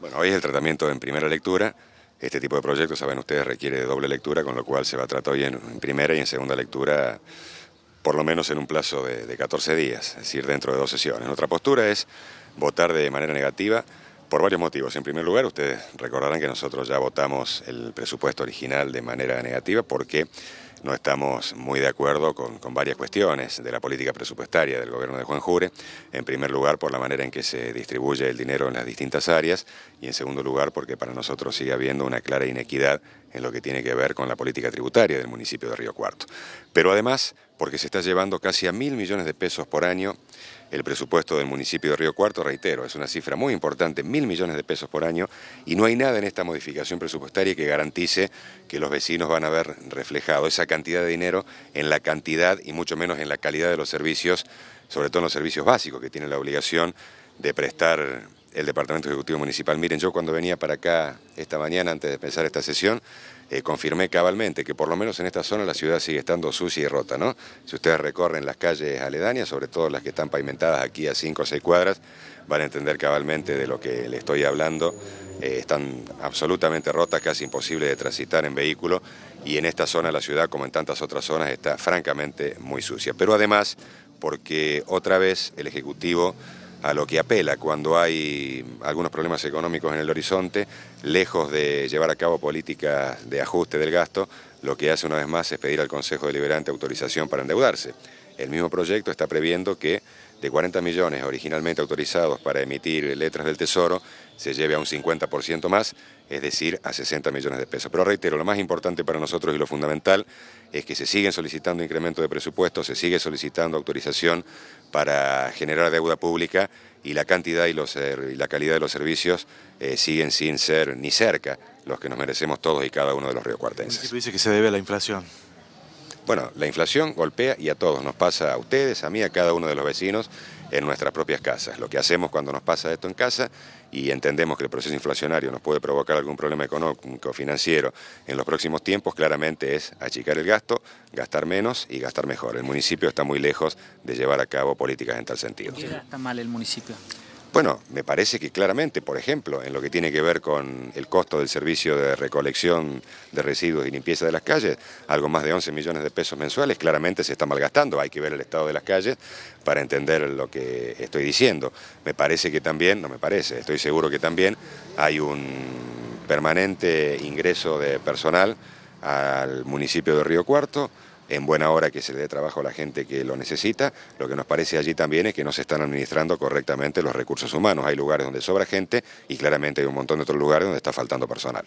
Bueno, hoy es el tratamiento en primera lectura. Este tipo de proyectos, saben ustedes, requiere de doble lectura, con lo cual se va a tratar hoy en, primera y en segunda lectura, por lo menos en un plazo de, de 14 días, es decir, dentro de dos sesiones. Otra postura es votar de manera negativa. Por varios motivos. En primer lugar, ustedes recordarán que nosotros ya votamos el presupuesto original de manera negativa porque no estamos muy de acuerdo con, varias cuestiones de la política presupuestaria del gobierno de Juan Jure. En primer lugar, por la manera en que se distribuye el dinero en las distintas áreas y en segundo lugar, porque para nosotros sigue habiendo una clara inequidad en lo que tiene que ver con la política tributaria del municipio de Río Cuarto. Pero además, porque se está llevando casi a mil millones de pesos por año el presupuesto del municipio de Río Cuarto, reitero, es una cifra muy importante, mil millones de pesos por año, y no hay nada en esta modificación presupuestaria que garantice que los vecinos van a ver reflejado esa cantidad de dinero en la cantidad y mucho menos en la calidad de los servicios, sobre todo en los servicios básicos que tienen la obligación de prestar el Departamento Ejecutivo Municipal. Miren, yo cuando venía para acá esta mañana, antes de empezar esta sesión, eh, confirmé cabalmente que por lo menos en esta zona la ciudad sigue estando sucia y rota, ¿no? Si ustedes recorren las calles aledañas, sobre todo las que están pavimentadas aquí a 5 o 6 cuadras, van a entender cabalmente de lo que le estoy hablando. Eh, están absolutamente rotas, casi imposible de transitar en vehículo y en esta zona la ciudad, como en tantas otras zonas, está francamente muy sucia. Pero además, porque otra vez el Ejecutivo a lo que apela cuando hay algunos problemas económicos en el horizonte, lejos de llevar a cabo políticas de ajuste del gasto, lo que hace una vez más es pedir al Consejo Deliberante autorización para endeudarse. El mismo proyecto está previendo que de 40 millones originalmente autorizados para emitir letras del Tesoro, se lleve a un 50% más, es decir, a 60 millones de pesos. Pero reitero, lo más importante para nosotros y lo fundamental es que se siguen solicitando incremento de presupuesto, se sigue solicitando autorización para generar deuda pública y la cantidad y, eh, la calidad de los servicios eh, siguen sin ser ni cerca los que nos merecemos todos y cada uno de los riocuartenses. Dice que se debe a la inflación. Bueno, la inflación golpea y a todos, nos pasa a ustedes, a mí, a cada uno de los vecinos en nuestras propias casas. Lo que hacemos cuando nos pasa esto en casa y entendemos que el proceso inflacionario nos puede provocar algún problema económico, financiero en los próximos tiempos, claramente es achicar el gasto, gastar menos y gastar mejor. El municipio está muy lejos de llevar a cabo políticas en tal sentido. mal el municipio? Bueno, me parece que claramente, por ejemplo, en lo que tiene que ver con el costo del servicio de recolección de residuos y limpieza de las calles, algo más de 11 millones de pesos mensuales claramente se está malgastando. Hay que ver el estado de las calles para entender lo que estoy diciendo. Me parece que también, no me parece, estoy seguro que también hay un permanente ingreso de personal al municipio de Río Cuarto en buena hora que se le dé trabajo a la gente que lo necesita. Lo que nos parece allí también es que no se están administrando correctamente los recursos humanos. Hay lugares donde sobra gente y claramente hay un montón de otros lugares donde está faltando personal.